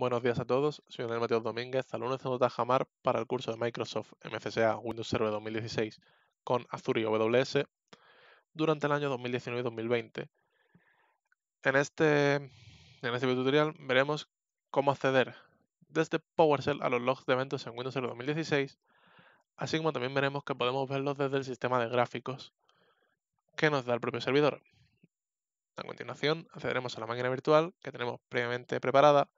Buenos días a todos, soy Daniel Mateo Domínguez, alumno de Tajamar para el curso de Microsoft MCSA Windows Server 2016 con Azure y AWS durante el año 2019-2020. En este, en este tutorial veremos cómo acceder desde PowerShell a los logs de eventos en Windows Server 2016, así como también veremos que podemos verlos desde el sistema de gráficos que nos da el propio servidor. A continuación, accederemos a la máquina virtual que tenemos previamente preparada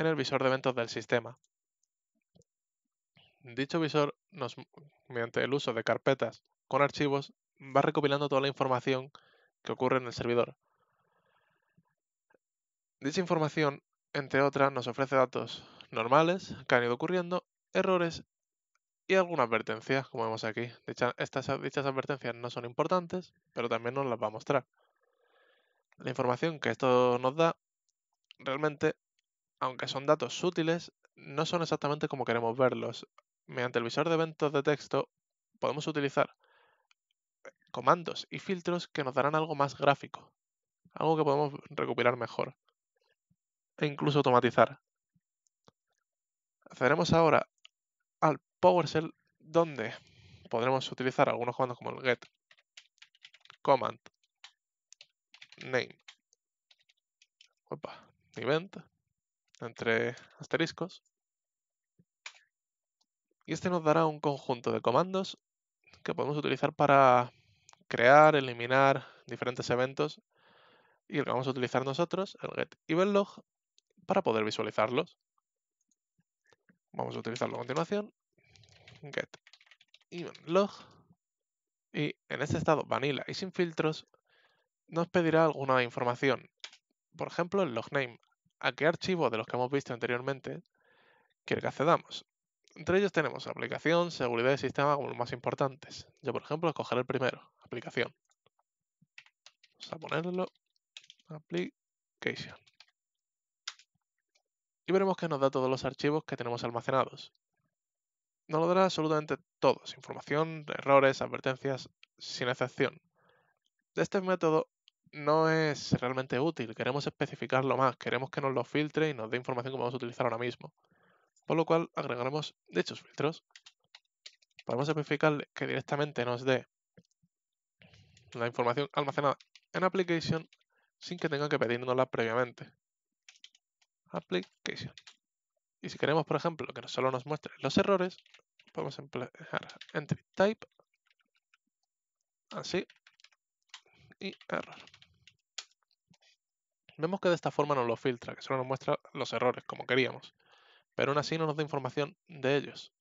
en el visor de eventos del sistema. Dicho visor, mediante el uso de carpetas con archivos, va recopilando toda la información que ocurre en el servidor. Dicha información, entre otras, nos ofrece datos normales que han ido ocurriendo, errores y alguna advertencia, como vemos aquí. estas, dichas advertencias no son importantes, pero también nos las va a mostrar. La información que esto nos da realmente aunque son datos útiles, no son exactamente como queremos verlos. Mediante el visor de eventos de texto podemos utilizar comandos y filtros que nos darán algo más gráfico, algo que podemos recuperar mejor e incluso automatizar. Accederemos ahora al PowerShell donde podremos utilizar algunos comandos como el get command name event entre asteriscos. Y este nos dará un conjunto de comandos que podemos utilizar para crear, eliminar diferentes eventos y el que vamos a utilizar nosotros, el get para poder visualizarlos. Vamos a utilizarlo a continuación, get y en este estado vanilla y sin filtros nos pedirá alguna información, por ejemplo el logName a qué archivo de los que hemos visto anteriormente quiere que accedamos. Entre ellos tenemos aplicación, seguridad y sistema como los más importantes. Yo, por ejemplo, escogeré el primero, aplicación. Vamos a ponerlo application. Y veremos que nos da todos los archivos que tenemos almacenados. Nos lo dará absolutamente todos, información, errores, advertencias, sin excepción. De Este método no es realmente útil. Queremos especificarlo más, queremos que nos lo filtre y nos dé información que vamos a utilizar ahora mismo. Por lo cual agregaremos dichos filtros. Podemos especificar que directamente nos dé la información almacenada en application sin que tenga que pedirnosla previamente. Application. Y si queremos, por ejemplo, que solo nos muestre los errores, podemos emplear entry type, así, y error. Vemos que de esta forma nos lo filtra, que solo nos muestra los errores, como queríamos, pero aún así no nos da información de ellos.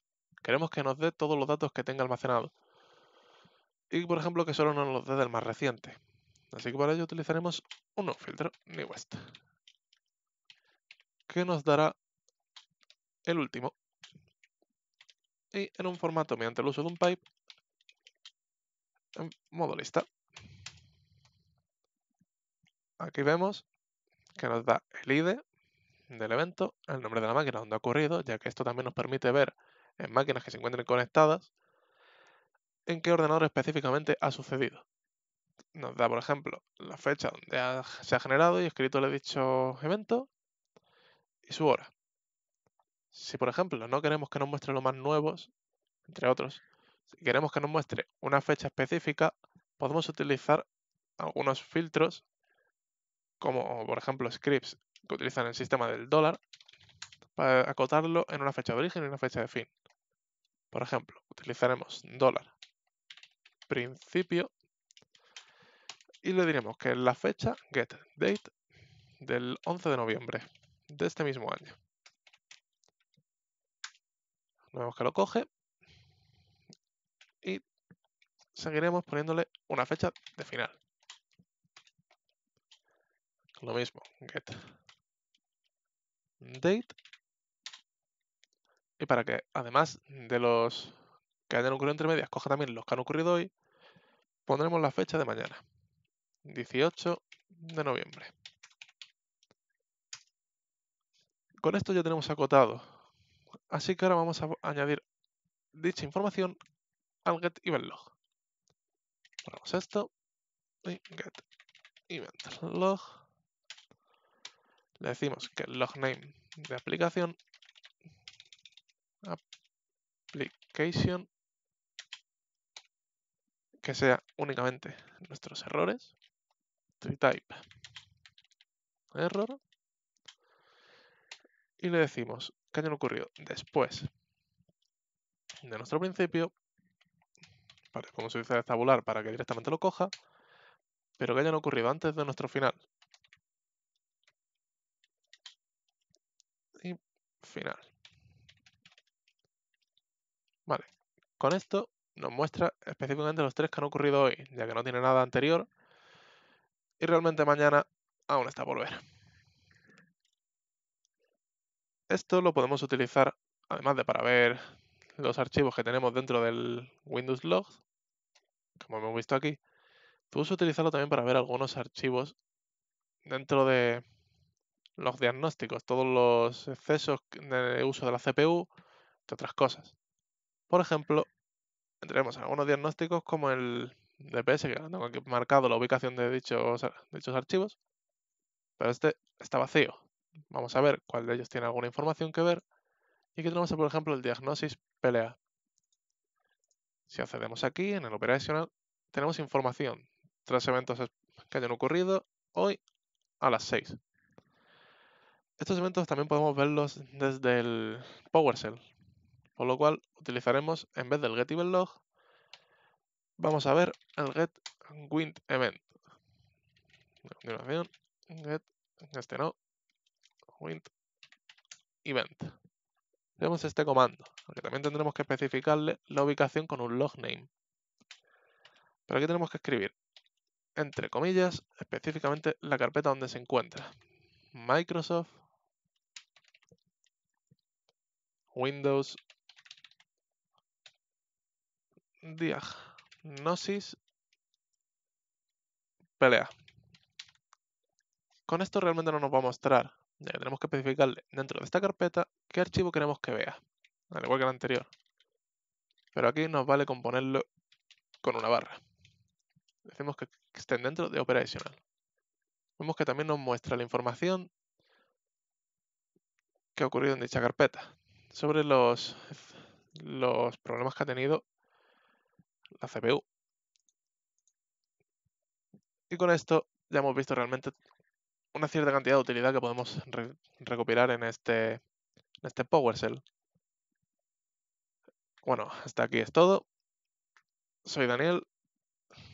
Queremos que nos dé todos los datos que tenga almacenado. Y por ejemplo que solo nos los dé del más reciente. Así que para ello utilizaremos un nuevo filtro, newest, que nos dará el último. Y en un formato mediante el uso de un pipe, en modo lista. Aquí vemos que nos da el ID del evento, el nombre de la máquina donde ha ocurrido, ya que esto también nos permite ver en máquinas que se encuentren conectadas en qué ordenador específicamente ha sucedido. Nos da, por ejemplo, la fecha donde se ha generado y escrito el dicho evento y su hora. Si, por ejemplo, no queremos que nos muestre los más nuevos, entre otros, si queremos que nos muestre una fecha específica, podemos utilizar algunos filtros como por ejemplo scripts que utilizan el sistema del dólar, para acotarlo en una fecha de origen y una fecha de fin. Por ejemplo, utilizaremos dólar principio y le diremos que es la fecha get date del 11 de noviembre de este mismo año. Vemos que lo coge y seguiremos poniéndole una fecha de final. Lo mismo, get mm. date. Y para que, además de los que hayan ocurrido entre medias, coja también los que han ocurrido hoy, pondremos la fecha de mañana, 18 de noviembre. Con esto ya tenemos acotado. Así que ahora vamos a añadir dicha información al get event log. Ponemos esto y get event log le decimos que el logname de aplicación application que sea únicamente nuestros errores type error y le decimos que hayan ocurrido después de nuestro principio como se dice de tabular para que directamente lo coja pero que hayan ocurrido antes de nuestro final final. Vale, con esto nos muestra específicamente los tres que han ocurrido hoy, ya que no tiene nada anterior. Y realmente mañana aún está por ver. Esto lo podemos utilizar, además de para ver los archivos que tenemos dentro del Windows Logs, como hemos visto aquí, podemos utilizarlo también para ver algunos archivos dentro de los diagnósticos, todos los excesos de uso de la CPU, entre otras cosas. Por ejemplo, tenemos algunos diagnósticos como el DPS, que tengo aquí marcado la ubicación de dichos, archivos, pero este está vacío. Vamos a ver cuál de ellos tiene alguna información que ver. Y aquí tenemos, por ejemplo, el diagnosis PLA. Si accedemos aquí, en el operational, tenemos información. Tres eventos que hayan ocurrido hoy a las 6. Estos eventos también podemos verlos desde el PowerShell, por lo cual utilizaremos en vez del getEventLog, vamos a ver el get A Continuación, get, este no, Tenemos este comando, aunque también tendremos que especificarle la ubicación con un logName. Pero aquí tenemos que escribir, entre comillas, específicamente la carpeta donde se encuentra. Microsoft Windows Diagnosis Pelea. Con esto realmente no nos va a mostrar, tenemos que especificarle dentro de esta carpeta qué archivo queremos que vea, al igual que el anterior. Pero aquí nos vale componerlo con una barra. Decimos que estén dentro de Operational. Vemos que también nos muestra la información que ha ocurrido en dicha carpeta sobre los, los problemas que ha tenido la CPU. Y con esto ya hemos visto realmente una cierta cantidad de utilidad que podemos recopilar en este, este PowerShell. Bueno, hasta aquí es todo. Soy Daniel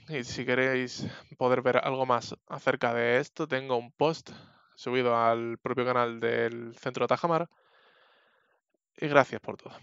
y si queréis poder ver algo más acerca de esto, tengo un post subido al propio canal del Centro Tajamar y gracias por todo.